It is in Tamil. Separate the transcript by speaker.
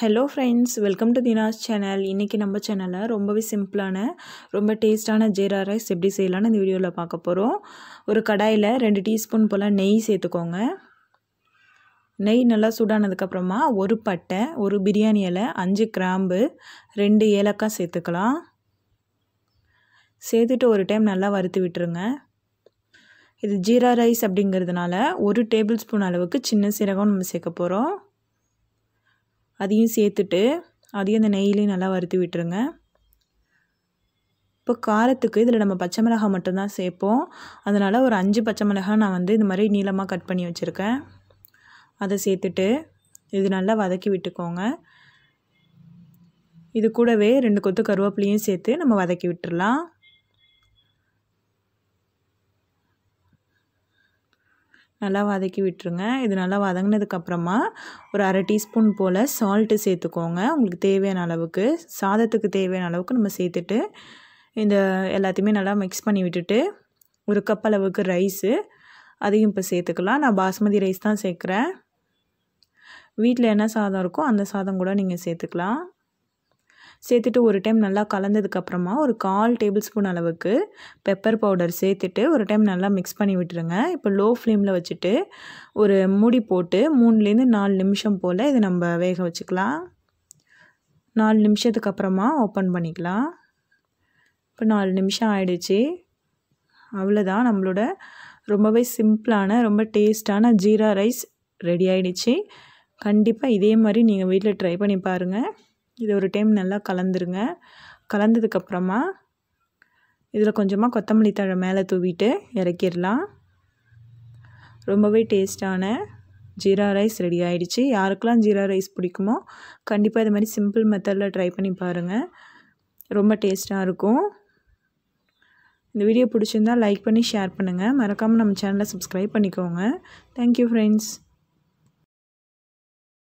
Speaker 1: hello friends welcome to Dina's channel இன்றைக்கி நம்ம சேனலில் ரொம்பவே சிம்பிளான ரொம்ப டேஸ்ட்டான ஜீரா ரைஸ் எப்படி செய்யலான்னு இந்த வீடியோவில் பார்க்க போகிறோம் ஒரு கடாயில் ரெண்டு டீஸ்பூன் போல் நெய் சேர்த்துக்கோங்க நெய் நல்லா சூடானதுக்கப்புறமா ஒரு பட்டை ஒரு பிரியாணி இலை அஞ்சு கிராம்பு ரெண்டு ஏலக்காய் சேர்த்துக்கலாம் சேர்த்துட்டு ஒரு டைம் நல்லா வறுத்து விட்டுருங்க இது ஜீரா ரைஸ் அப்படிங்கிறதுனால ஒரு டேபிள் ஸ்பூன் அளவுக்கு சின்ன சீரகம் நம்ம சேர்க்க போகிறோம் அதையும் சேர்த்துட்டு அதையும் அந்த நெய்லேயும் நல்லா வறுத்து விட்டுருங்க இப்போ காரத்துக்கு இதில் நம்ம பச்சை மிளகாய் மட்டும்தான் சேர்ப்போம் அதனால் ஒரு அஞ்சு பச்சை மிளகாய் நான் வந்து இந்த மாதிரி நீளமாக கட் பண்ணி வச்சுருக்கேன் அதை சேர்த்துட்டு இது நல்லா வதக்கி விட்டுக்கோங்க இது கூடவே ரெண்டு கொத்து கருவேப்பிலையும் சேர்த்து நம்ம வதக்கி விட்டுடலாம் நல்லா வதக்கி விட்டுருங்க இது நல்லா வதங்கினதுக்கப்புறமா ஒரு அரை டீஸ்பூன் போல் சால்ட்டு சேர்த்துக்கோங்க உங்களுக்கு தேவையான அளவுக்கு சாதத்துக்கு தேவையான அளவுக்கு நம்ம சேர்த்துட்டு இந்த எல்லாத்தையுமே நல்லா மிக்ஸ் பண்ணி விட்டுட்டு ஒரு கப் அளவுக்கு ரைஸு அதையும் இப்போ சேர்த்துக்கலாம் நான் பாஸ்மதி ரைஸ் தான் சேர்க்குறேன் வீட்டில் என்ன சாதம் இருக்கோ அந்த சாதம் கூட நீங்கள் சேர்த்துக்கலாம் சேர்த்துட்டு ஒரு டைம் நல்லா கலந்ததுக்கப்புறமா ஒரு கால் டேபிள் ஸ்பூன் அளவுக்கு பெப்பர் பவுடர் சேர்த்துட்டு ஒரு டைம் நல்லா மிக்ஸ் பண்ணி விட்டுருங்க இப்போ லோ ஃப்ளேமில் வச்சுட்டு ஒரு மூடி போட்டு மூணுலேருந்து நாலு நிமிஷம் போல் இதை நம்ம வேக வச்சுக்கலாம் நாலு நிமிஷத்துக்கு அப்புறமா ஓப்பன் பண்ணிக்கலாம் இப்போ நாலு நிமிஷம் ஆயிடுச்சு அவ்வளோதான் நம்மளோட ரொம்பவே சிம்பிளான ரொம்ப டேஸ்டான ஜீரா ரைஸ் ரெடி ஆகிடுச்சு கண்டிப்பாக இதே மாதிரி நீங்கள் வீட்டில் ட்ரை பண்ணி பாருங்கள் இது ஒரு டைம் நல்லா கலந்துருங்க கலந்ததுக்கப்புறமா இதில் கொஞ்சமாக கொத்தமல்லி தழை மேலே தூவிட்டு இறக்கிடலாம் ரொம்பவே டேஸ்டான ஜீரா ரைஸ் ரெடி ஆகிடுச்சு யாருக்கெல்லாம் ஜீரா ரைஸ் பிடிக்குமோ கண்டிப்பாக இது மாதிரி சிம்பிள் மெத்தடில் ட்ரை பண்ணி பாருங்கள் ரொம்ப டேஸ்ட்டாக இருக்கும் இந்த வீடியோ பிடிச்சிருந்தால் லைக் பண்ணி ஷேர் பண்ணுங்கள் மறக்காமல் நம்ம சேனலை சப்ஸ்கிரைப் பண்ணிக்கோங்க தேங்க்யூ ஃப்ரெண்ட்ஸ்